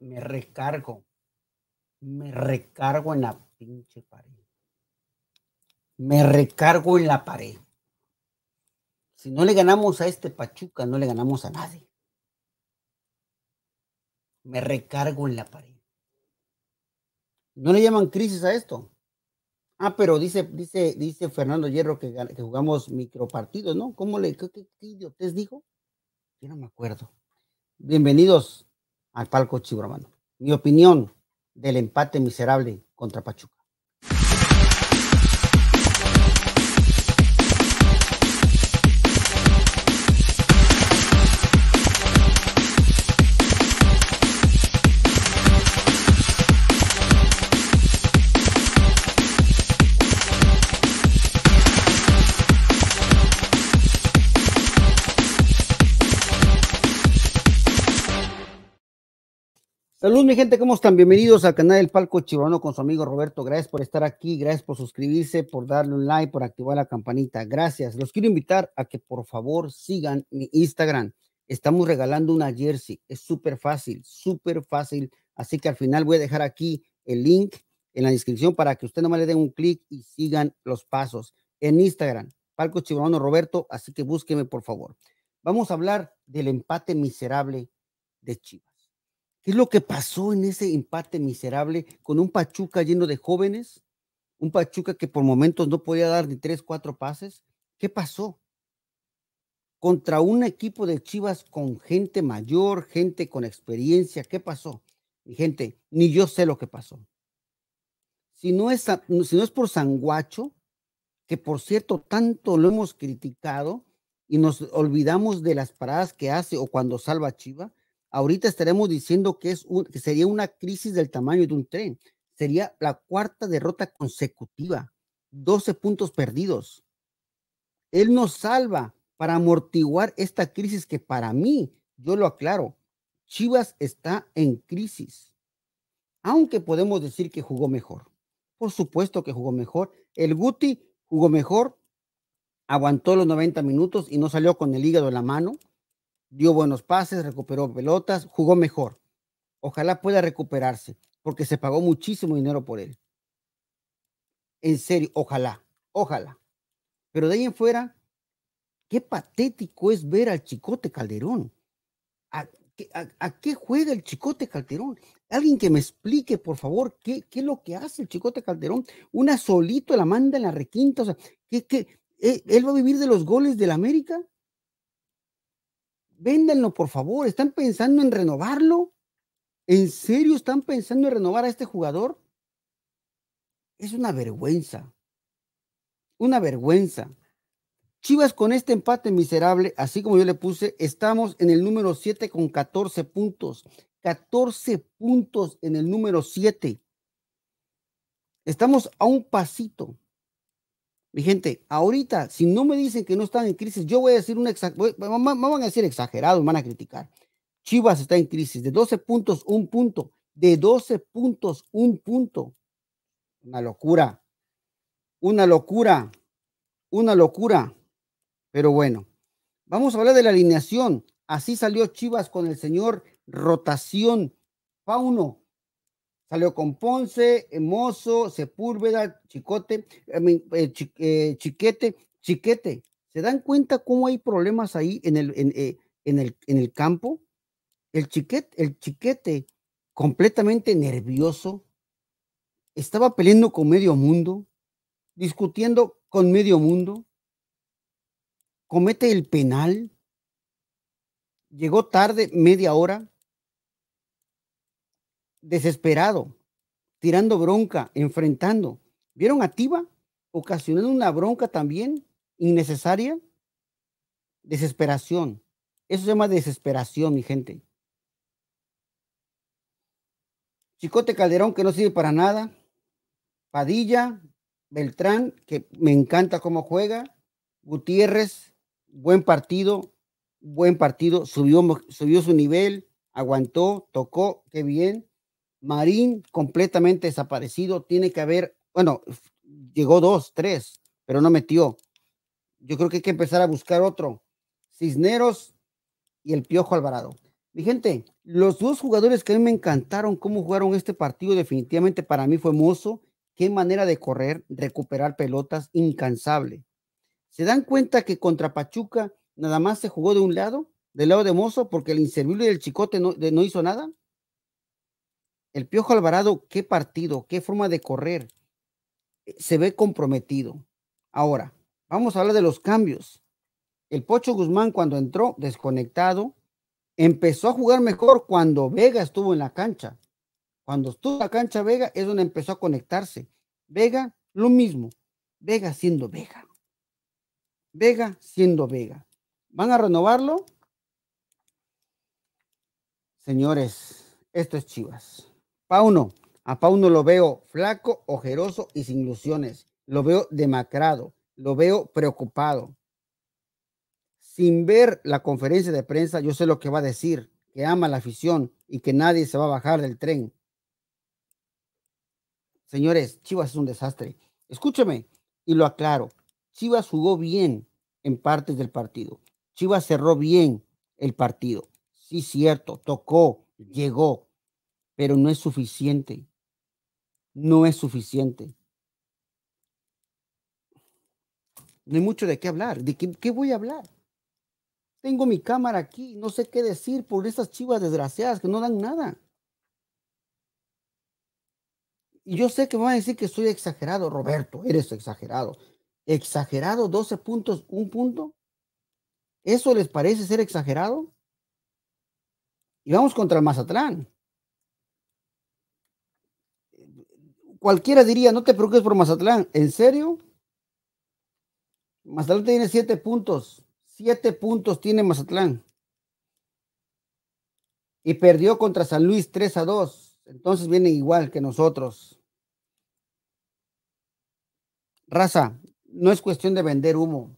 me recargo. Me recargo en la pinche pared. Me recargo en la pared. Si no le ganamos a este Pachuca, no le ganamos a nadie. Me recargo en la pared. No le llaman crisis a esto. Ah, pero dice, dice, dice Fernando Hierro que, jugamos micropartidos, ¿no? ¿Cómo le, qué, qué, te dijo? Yo no me acuerdo. Bienvenidos al palco chibromano. Mi opinión del empate miserable contra Pachuca. Salud, mi gente, ¿cómo están? Bienvenidos al canal El Palco Chibrono con su amigo Roberto. Gracias por estar aquí, gracias por suscribirse, por darle un like, por activar la campanita. Gracias. Los quiero invitar a que por favor sigan mi Instagram. Estamos regalando una jersey. Es súper fácil, súper fácil. Así que al final voy a dejar aquí el link en la descripción para que usted nomás le den un clic y sigan los pasos en Instagram, Palco Chibrano Roberto, así que búsqueme por favor. Vamos a hablar del empate miserable de Chivas. ¿Qué es lo que pasó en ese empate miserable con un Pachuca lleno de jóvenes? Un Pachuca que por momentos no podía dar ni tres, cuatro pases. ¿Qué pasó? Contra un equipo de Chivas con gente mayor, gente con experiencia. ¿Qué pasó? Mi gente, ni yo sé lo que pasó. Si no es, si no es por Sanguacho, que por cierto tanto lo hemos criticado y nos olvidamos de las paradas que hace o cuando salva chivas, Chiva, Ahorita estaremos diciendo que, es sería una crisis del tamaño de un tren. Sería la cuarta derrota consecutiva, 12 puntos perdidos. Él nos salva para amortiguar esta crisis que para mí, yo lo aclaro, Chivas está en crisis. Aunque podemos decir que jugó mejor. Por supuesto que jugó mejor. El Guti jugó mejor, aguantó los 90 minutos y no salió con el hígado en la mano dio buenos pases, recuperó pelotas, jugó mejor. Ojalá pueda recuperarse, porque se pagó muchísimo dinero por él. En serio, ojalá, ojalá. Pero de ahí en fuera, qué patético es ver al Chicote Calderón. ¿A, qué juega el Chicote Calderón? Alguien que me explique, por favor, qué, qué es lo que hace el Chicote Calderón. Una solito la manda en la requinta. O sea, ¿qué, qué? ¿E, ¿él va a vivir de los goles del América? véndanlo, por favor. ¿Están pensando en renovarlo? ¿En serio están pensando en renovar a este jugador? Es una vergüenza. Una vergüenza. Chivas con este empate miserable, así como yo le puse, estamos en el número 7 con 14 puntos. 14 puntos en el número 7. Estamos a un pasito mi gente, ahorita, si no me dicen que no están en crisis, yo voy a decir un me van a decir exagerado, van a criticar. Chivas está en crisis de 12 puntos, un punto, de 12 puntos, un punto. Una locura, una locura, una locura. Pero bueno, vamos a hablar de la alineación. Así salió Chivas con el señor Rotación Fauno Salió con Ponce, eh, Mozo, Sepúlveda, Chicote, eh, eh, Chiquete, Chiquete. ¿Se dan cuenta cómo hay problemas ahí en el, el, en el campo? El chiquete, el chiquete, completamente nervioso, estaba peleando con medio mundo, discutiendo con medio mundo, comete el penal, llegó tarde media hora, desesperado, tirando bronca, enfrentando. ¿Vieron a Tiba ocasionando una bronca también innecesaria? Desesperación. Eso se llama desesperación, mi gente. Chicote Calderón, que no sirve para nada. Padilla, Beltrán, que me encanta cómo juega. Gutiérrez, buen partido, buen partido. Subió, subió su nivel, aguantó, tocó, qué bien. Marín completamente desaparecido, tiene que haber, bueno, llegó dos, tres, pero no metió. Yo creo que hay que empezar a buscar otro. Cisneros y el Piojo Alvarado. Mi gente, los dos jugadores que a mí me encantaron cómo jugaron este partido, definitivamente para mí fue Mozo. Qué manera de correr, recuperar pelotas, incansable. ¿Se dan cuenta que contra Pachuca nada más se jugó de un lado, del lado de Mozo, porque el inservible del Chicote no hizo nada? El Piojo Alvarado, qué partido, qué forma de correr. Eh, se ve comprometido. Ahora, vamos a hablar de los cambios. El Pocho Guzmán cuando entró desconectado, empezó a jugar mejor cuando Vega estuvo en la cancha. Cuando estuvo en la cancha Vega es donde empezó a conectarse. Vega, lo mismo. Vega siendo Vega. Vega siendo Vega. ¿Van a renovarlo? Señores, esto es Chivas. Pauno, a Pauno lo veo flaco, ojeroso y sin ilusiones. Lo veo demacrado, lo veo preocupado. Sin ver la conferencia de prensa, yo sé lo que va a decir, que ama la afición y que nadie se va a bajar del tren. Señores, Chivas es un desastre. Escúchame y lo aclaro. Chivas jugó bien en partes del partido. Chivas cerró bien el partido. Sí, cierto, tocó, llegó, pero no es suficiente. No es suficiente. No hay mucho de qué hablar. ¿De qué, voy a hablar? Tengo mi cámara aquí, no sé qué decir por esas chivas desgraciadas que no dan nada. Y yo sé que me van a decir que soy exagerado, Roberto, eres exagerado. ¿Exagerado 12 puntos, un punto? ¿Eso les parece ser exagerado? Y vamos contra Mazatlán. cualquiera diría, no te preocupes por Mazatlán. ¿En serio? Mazatlán tiene siete puntos. Siete puntos tiene Mazatlán. Y perdió contra San Luis 3 a 2. Entonces viene igual que nosotros. Raza, no es cuestión de vender humo.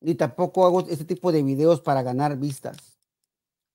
Ni tampoco hago este tipo de videos para ganar vistas.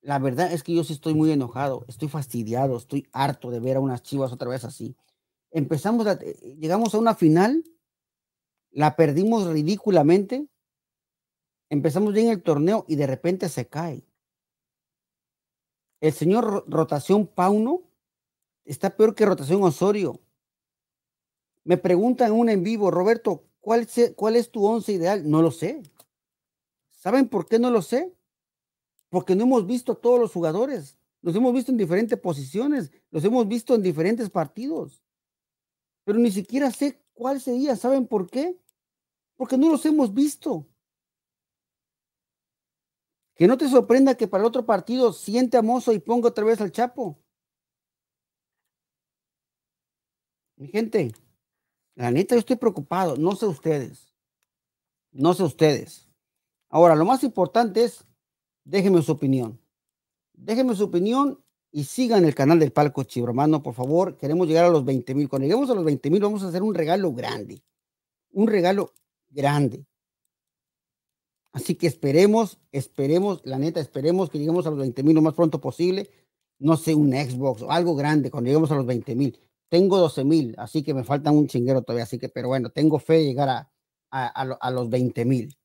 La verdad es que yo sí estoy muy enojado, estoy fastidiado, estoy harto de ver a unas chivas otra vez así empezamos, a, llegamos a una final, la perdimos ridículamente, empezamos bien el torneo y de repente se cae. El señor Rotación Pauno está peor que Rotación Osorio. Me preguntan un en vivo, Roberto, ¿cuál, ¿cuál es tu once ideal? No lo sé. ¿Saben por qué no lo sé? Porque no hemos visto a todos los jugadores. Los hemos visto en diferentes posiciones, los hemos visto en diferentes partidos pero ni siquiera sé cuál sería. ¿Saben por qué? Porque no los hemos visto. Que no te sorprenda que para el otro partido siente a Mozo y ponga otra vez al Chapo. Mi gente, la neta, yo estoy preocupado. No sé ustedes. No sé ustedes. Ahora, lo más importante es, déjenme su opinión. Déjenme su opinión y sigan el canal del Palco Chibromano, por favor. Queremos llegar a los 20 mil. Cuando lleguemos a los 20 mil, vamos a hacer un regalo grande. Un regalo grande. Así que esperemos, esperemos, la neta, esperemos que lleguemos a los 20 mil lo más pronto posible. No sé, un Xbox o algo grande cuando lleguemos a los 20 mil. Tengo 12 mil, así que me faltan un chinguero todavía. Así que, pero bueno, tengo fe de llegar a, los 20 mil.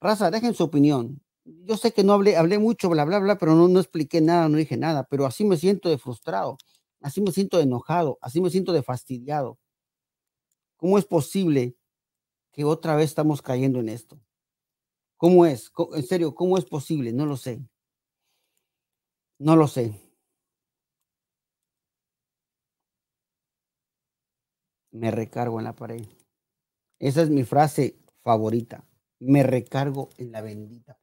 Raza, dejen su opinión yo sé que no hablé, hablé mucho, bla, bla, bla, pero no, no expliqué nada, no dije nada, pero así me siento de frustrado, así me siento de enojado, así me siento de fastidiado. ¿Cómo es posible que otra vez estamos cayendo en esto? ¿Cómo es? En serio, ¿cómo es posible? No lo sé. No lo sé. Me recargo en la pared. Esa es mi frase favorita. Me recargo en la bendita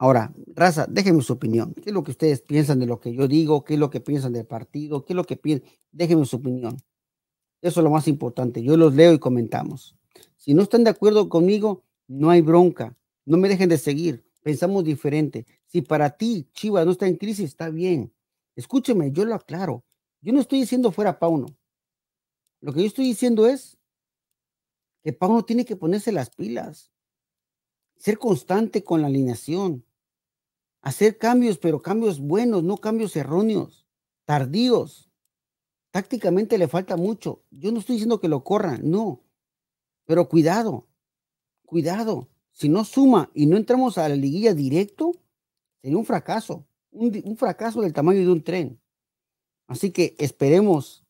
Ahora, raza, déjenme su opinión. ¿Qué es lo que ustedes piensan de lo que yo digo? ¿Qué es lo que piensan del partido? ¿Qué es lo que piensan? Déjenme su opinión. Eso es lo más importante. Yo los leo y comentamos. Si no están de acuerdo conmigo, no hay bronca. No me dejen de seguir. Pensamos diferente. Si para ti Chivas no está en crisis, está bien. Escúcheme, yo lo aclaro. Yo no estoy diciendo fuera Pauno. Lo que yo estoy diciendo es que Pauno tiene que ponerse las pilas, ser constante con la alineación, Hacer cambios, pero cambios buenos, no cambios erróneos, tardíos. Tácticamente le falta mucho. Yo no estoy diciendo que lo corran, no. Pero cuidado, cuidado. Si no suma y no entramos a la liguilla directo, sería un fracaso. Un, fracaso del tamaño de un tren. Así que esperemos,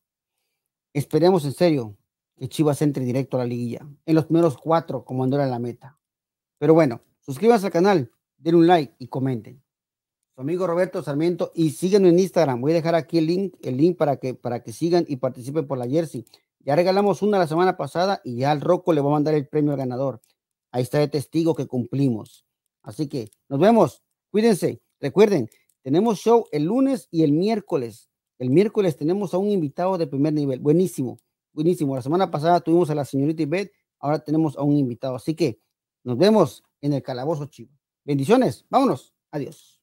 esperemos en serio que Chivas entre directo a la liguilla. En los primeros cuatro, como andó en la meta. Pero bueno, suscríbanse al canal den un like y comenten. Su amigo Roberto Sarmiento y síguenos en Instagram. Voy a dejar aquí el link, el link para que, para que sigan y participen por la jersey. Ya regalamos una la semana pasada y ya al Rocco le voy a mandar el premio al ganador. Ahí está el testigo que cumplimos. Así que nos vemos. Cuídense. Recuerden, tenemos show el lunes y el miércoles. El miércoles tenemos a un invitado de primer nivel. Buenísimo, buenísimo. La semana pasada tuvimos a la señorita Ivette, ahora tenemos a un invitado. Así que nos vemos en el Calabozo Chivo. Bendiciones, vámonos, adiós.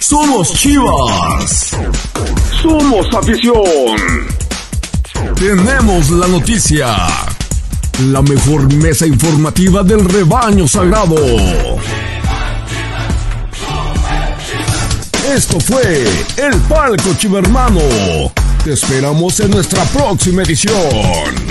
Somos Chivas. Somos afición. Tenemos la noticia. La mejor mesa informativa del rebaño sagrado. Esto fue El Palco Chivermano te esperamos en nuestra próxima edición.